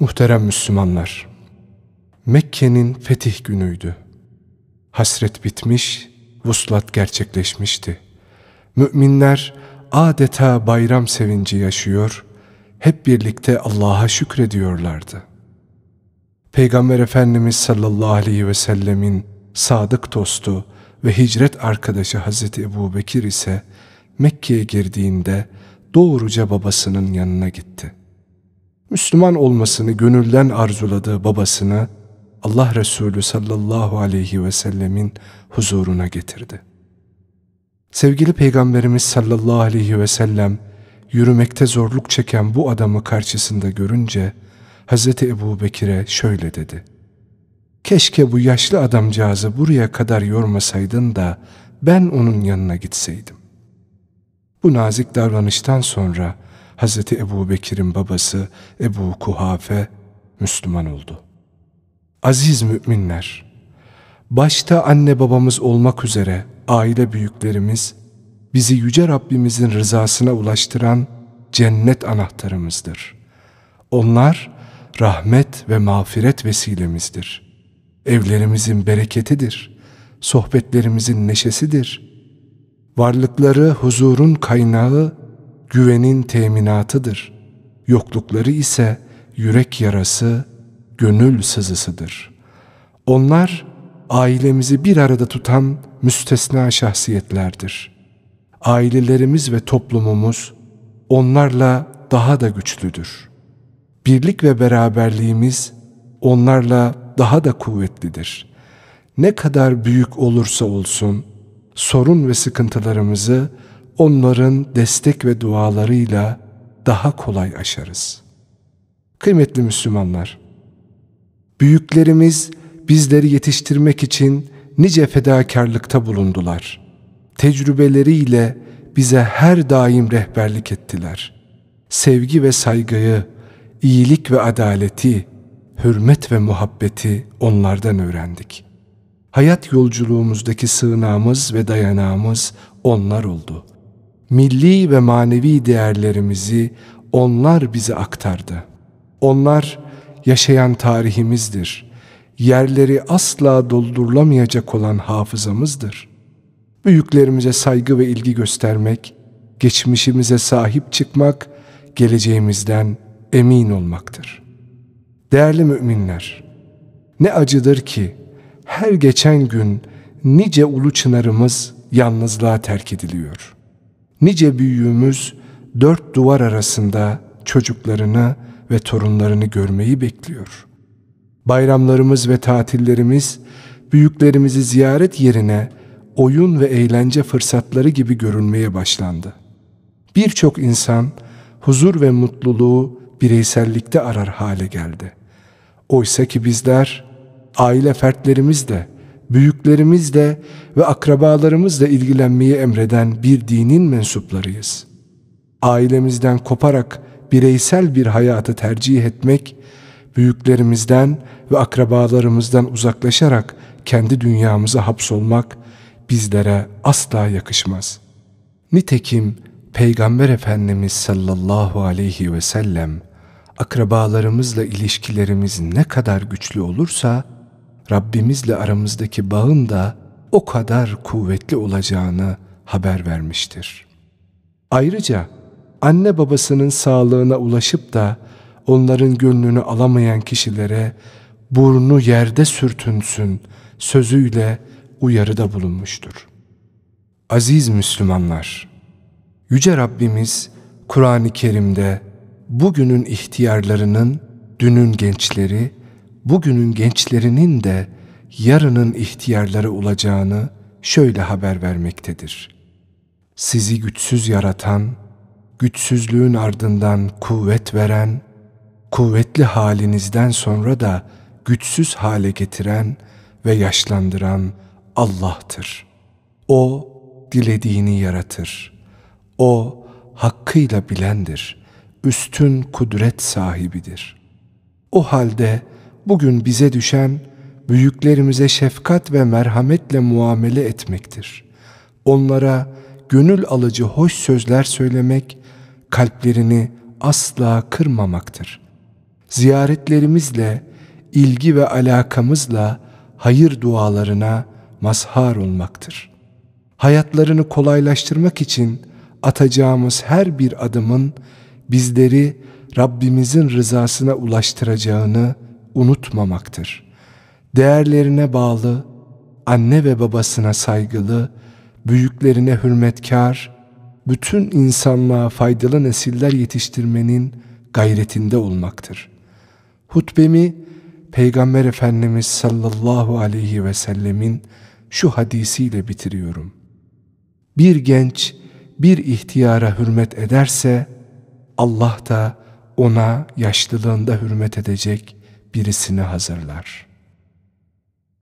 Muhterem Müslümanlar, Mekke'nin fetih günüydü. Hasret bitmiş, vuslat gerçekleşmişti. Müminler adeta bayram sevinci yaşıyor, hep birlikte Allah'a şükrediyorlardı. Peygamber Efendimiz sallallahu aleyhi ve sellemin sadık dostu ve hicret arkadaşı Hazreti Ebu Bekir ise Mekke'ye girdiğinde doğruca babasının yanına gitti.'' Müslüman olmasını gönülden arzuladığı babasını Allah Resulü sallallahu aleyhi ve sellemin huzuruna getirdi. Sevgili Peygamberimiz sallallahu aleyhi ve sellem yürümekte zorluk çeken bu adamı karşısında görünce Hazreti Ebu Bekir'e şöyle dedi. Keşke bu yaşlı adamcağızı buraya kadar yormasaydın da ben onun yanına gitseydim. Bu nazik davranıştan sonra Hz. Ebu Bekir'in babası Ebu Kuhafe Müslüman oldu. Aziz müminler, başta anne babamız olmak üzere aile büyüklerimiz, bizi Yüce Rabbimizin rızasına ulaştıran cennet anahtarımızdır. Onlar rahmet ve mağfiret vesilemizdir. Evlerimizin bereketidir, sohbetlerimizin neşesidir. Varlıkları huzurun kaynağı güvenin teminatıdır. Yoklukları ise yürek yarası, gönül sızısıdır. Onlar ailemizi bir arada tutan müstesna şahsiyetlerdir. Ailelerimiz ve toplumumuz onlarla daha da güçlüdür. Birlik ve beraberliğimiz onlarla daha da kuvvetlidir. Ne kadar büyük olursa olsun sorun ve sıkıntılarımızı onların destek ve dualarıyla daha kolay aşarız. Kıymetli Müslümanlar, büyüklerimiz bizleri yetiştirmek için nice fedakarlıkta bulundular. Tecrübeleriyle bize her daim rehberlik ettiler. Sevgi ve saygıyı, iyilik ve adaleti, hürmet ve muhabbeti onlardan öğrendik. Hayat yolculuğumuzdaki sığınağımız ve dayanağımız onlar oldu.'' milli ve manevi değerlerimizi onlar bize aktardı. Onlar yaşayan tarihimizdir. Yerleri asla doldurulamayacak olan hafızamızdır. Büyüklerimize saygı ve ilgi göstermek, geçmişimize sahip çıkmak, geleceğimizden emin olmaktır. Değerli müminler, ne acıdır ki her geçen gün nice ulu çınarımız yalnızlığa terk ediliyor.'' nice büyüğümüz dört duvar arasında çocuklarını ve torunlarını görmeyi bekliyor. Bayramlarımız ve tatillerimiz büyüklerimizi ziyaret yerine oyun ve eğlence fırsatları gibi görünmeye başlandı. Birçok insan huzur ve mutluluğu bireysellikte arar hale geldi. Oysa ki bizler aile fertlerimiz de büyüklerimizle ve akrabalarımızla ilgilenmeyi emreden bir dinin mensuplarıyız. Ailemizden koparak bireysel bir hayatı tercih etmek, büyüklerimizden ve akrabalarımızdan uzaklaşarak kendi dünyamıza hapsolmak bizlere asla yakışmaz. Nitekim Peygamber Efendimiz sallallahu aleyhi ve sellem akrabalarımızla ilişkilerimiz ne kadar güçlü olursa Rabbimizle aramızdaki bağın da o kadar kuvvetli olacağını haber vermiştir. Ayrıca anne babasının sağlığına ulaşıp da onların gönlünü alamayan kişilere burnu yerde sürtünsün sözüyle uyarıda bulunmuştur. Aziz Müslümanlar, Yüce Rabbimiz Kur'an-ı Kerim'de bugünün ihtiyarlarının dünün gençleri, bugünün gençlerinin de yarının ihtiyarları olacağını şöyle haber vermektedir. Sizi güçsüz yaratan, güçsüzlüğün ardından kuvvet veren, kuvvetli halinizden sonra da güçsüz hale getiren ve yaşlandıran Allah'tır. O dilediğini yaratır. O hakkıyla bilendir. Üstün kudret sahibidir. O halde bugün bize düşen büyüklerimize şefkat ve merhametle muamele etmektir. Onlara gönül alıcı hoş sözler söylemek, kalplerini asla kırmamaktır. Ziyaretlerimizle, ilgi ve alakamızla hayır dualarına mazhar olmaktır. Hayatlarını kolaylaştırmak için atacağımız her bir adımın bizleri Rabbimizin rızasına ulaştıracağını unutmamaktır. Değerlerine bağlı, anne ve babasına saygılı, büyüklerine hürmetkar, bütün insanlığa faydalı nesiller yetiştirmenin gayretinde olmaktır. Hutbemi Peygamber Efendimiz sallallahu aleyhi ve sellemin şu hadisiyle bitiriyorum. Bir genç bir ihtiyara hürmet ederse Allah da ona yaşlılığında hürmet edecek birisini hazırlar.